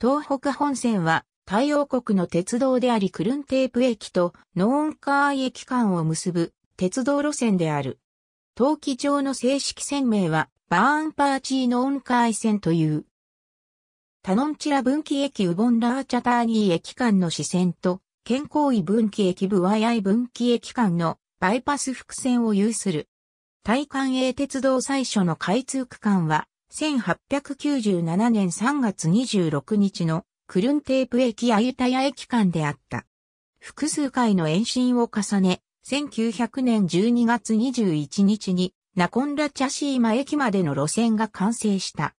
東北本線は太陽国の鉄道でありクルンテープ駅とノーンカー駅間を結ぶ鉄道路線である。冬季上の正式線名はバーンパーチーノーンカー線という。タノンチラ分岐駅ウボンラーチャターニー駅間の支線と健康医分岐駅ブワヤイ分岐駅間のバイパス伏線を有する。大関営鉄道最初の開通区間は1897年3月26日のクルンテープ駅アユタヤ駅間であった。複数回の延伸を重ね、1900年12月21日にナコンラチャシーマ駅までの路線が完成した。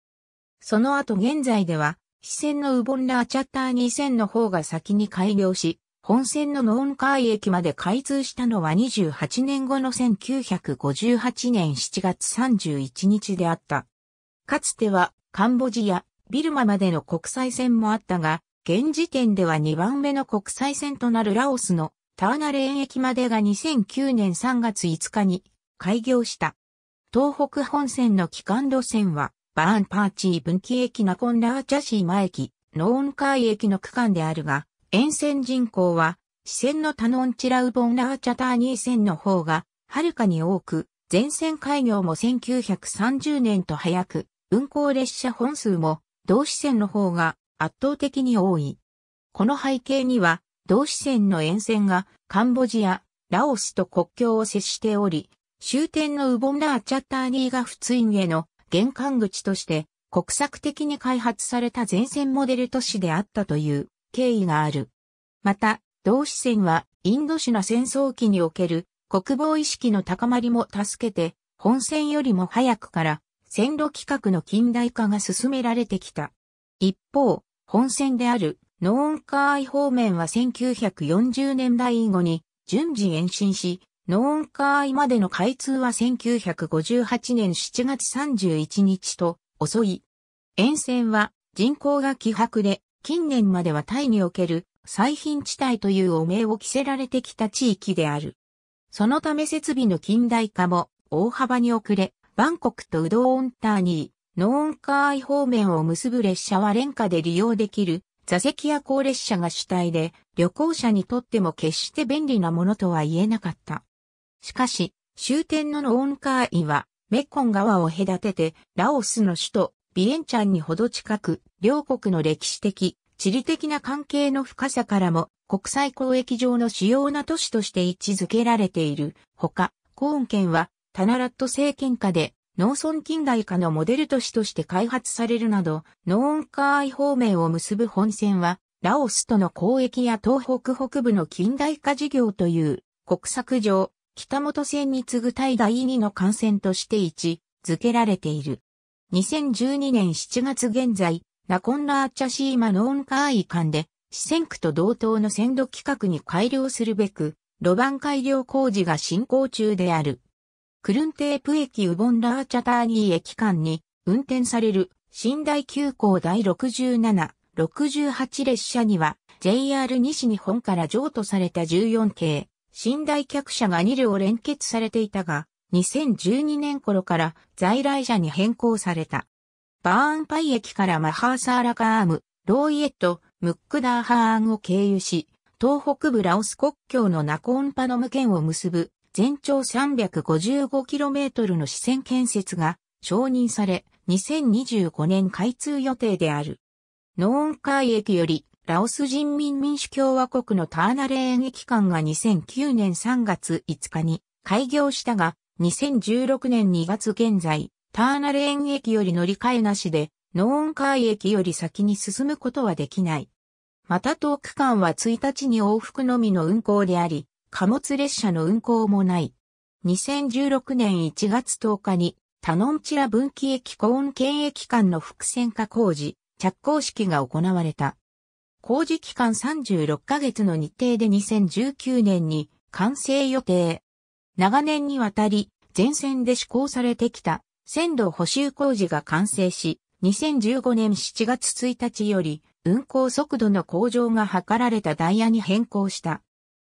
その後現在では、支線のウボンラーチャッター2線の方が先に開業し、本線のノーンカーイ駅まで開通したのは28年後の1958年7月31日であった。かつてはカンボジア、ビルマまでの国際線もあったが、現時点では2番目の国際線となるラオスのターナレーン駅までが2009年3月5日に開業した。東北本線の機関路線は、バーンパーチー分岐駅ナコンラーチャシーマ駅、ノーンカイ駅の区間であるが、沿線人口は、支線のタノンチラウボンラーチャターニー線の方が、はるかに多く、全線開業も1930年と早く、運行列車本数も同支線の方が圧倒的に多い。この背景には、同支線の沿線がカンボジア、ラオスと国境を接しており、終点のウボンラーチャッターニーがツイ院への玄関口として国策的に開発された前線モデル都市であったという経緯がある。また、同支線はインドシナ戦争期における国防意識の高まりも助けて、本線よりも早くから線路規格の近代化が進められてきた。一方、本線であるノーンカーイ方面は1940年代以後に順次延伸し、ノーンカーイまでの開通は1958年7月31日と遅い。沿線は人口が希薄で、近年まではタイにおける最貧地帯という汚名を着せられてきた地域である。そのため設備の近代化も大幅に遅れ、バンコクとウドオンターニー、ノーンカーイ方面を結ぶ列車は廉価で利用できる座席や高列車が主体で旅行者にとっても決して便利なものとは言えなかった。しかし、終点のノーンカーイはメコン川を隔ててラオスの首都ビエンチャンにほど近く、両国の歴史的、地理的な関係の深さからも国際交易上の主要な都市として位置づけられているほか、コーン県はタナラット政権下で農村近代化のモデル都市として開発されるなど、ノーンカーイ方面を結ぶ本線は、ラオスとの交易や東北北部の近代化事業という国策上、北本線に次ぐ対第2の幹線として位置づけられている。2012年7月現在、ナコンラーチャシーマノーンカーイ間で、四川区と同等の線路規格に改良するべく、路盤改良工事が進行中である。クルンテープ駅ウボンラーチャターニー駅間に運転される寝台急行第67、68列車には JR 西日本から譲渡された14系寝台客車が2両連結されていたが2012年頃から在来車に変更された。バーンパイ駅からマハーサーラカーム、ローイエット、ムックダーハーンを経由し、東北部ラオス国境のナコンパノム県を結ぶ全長 355km の支線建設が承認され、2025年開通予定である。ノーン海駅より、ラオス人民民主共和国のターナレーン駅間が2009年3月5日に開業したが、2016年2月現在、ターナレーン駅より乗り換えなしで、ノーン海駅より先に進むことはできない。また遠区間は1日に往復のみの運行であり、貨物列車の運行もない。2016年1月10日に、タノンチラ分岐駅コーン県駅間の複線化工事、着工式が行われた。工事期間36ヶ月の日程で2019年に完成予定。長年にわたり、前線で施行されてきた線路補修工事が完成し、2015年7月1日より運行速度の向上が図られたダイヤに変更した。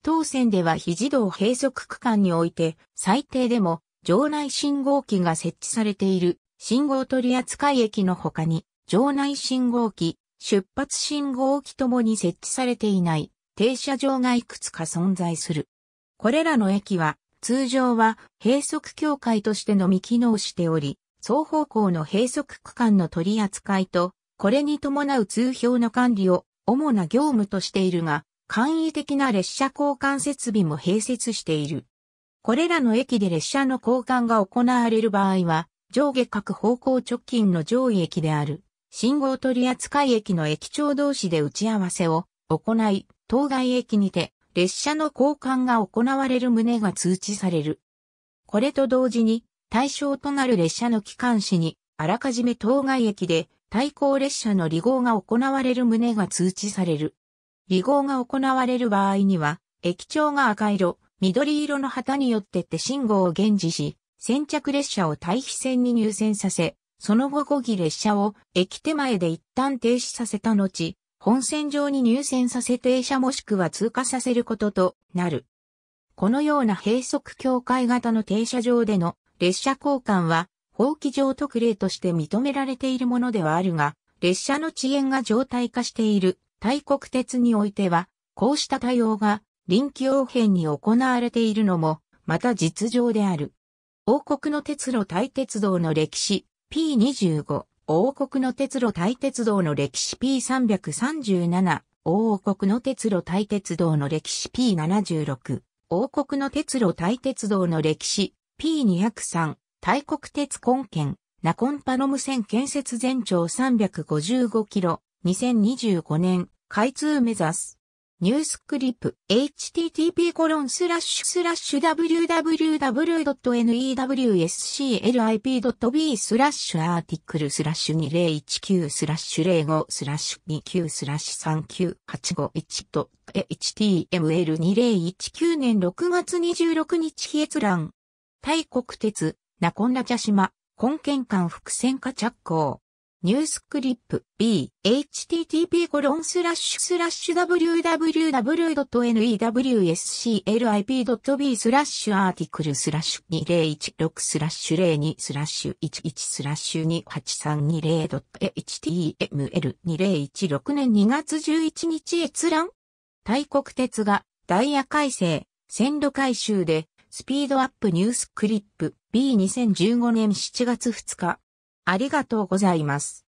当線では肘道閉塞区間において、最低でも場内信号機が設置されている信号取扱駅の他に、場内信号機、出発信号機ともに設置されていない停車場がいくつか存在する。これらの駅は、通常は閉塞境界としてのみ機能しており、双方向の閉塞区間の取り扱いと、これに伴う通標の管理を主な業務としているが、簡易的な列車交換設備も併設している。これらの駅で列車の交換が行われる場合は、上下各方向直近の上位駅である、信号取扱駅の駅長同士で打ち合わせを行い、当該駅にて列車の交換が行われる旨が通知される。これと同時に、対象となる列車の機関紙に、あらかじめ当該駅で対向列車の離合が行われる旨が通知される。離合が行われる場合には、液晶が赤色、緑色の旗によって手信号を現時し、先着列車を対比線に入線させ、その後5儀列車を駅手前で一旦停止させた後、本線上に入線させ停車もしくは通過させることとなる。このような閉塞境界型の停車場での列車交換は、法規上特例として認められているものではあるが、列車の遅延が常態化している大国鉄においては、こうした対応が臨機応変に行われているのも、また実情である。王国の鉄路大鉄道の歴史 P25、王国の鉄路大鉄道の歴史 P337、王国の鉄路大鉄道の歴史 P76、王国の鉄路大鉄道の歴史 P203、大国鉄根県、ナコンパノム線建設全長355キロ、2025年開通目指す。ニュースクリップ http://www.newsclip.b コロンススララッッシシュュスラッシュアーティクルスラッシュ2019スラッシュ05スラッシュ29スラッシュ39851と html2019 年6月26日比閲覧。大国鉄、ナコンラ茶島、根県間伏線化着工。ニュースクリップ B、http://www.newsclip.b ススララッッシシュュスラッシュアーティクルスラッシュ2016スラッシュ02スラッシュ11スラッシュ 28320.html2016 年2月11日閲覧大国鉄がダイヤ改正、線路改修でスピードアップニュースクリップ B2015 年7月2日ありがとうございます。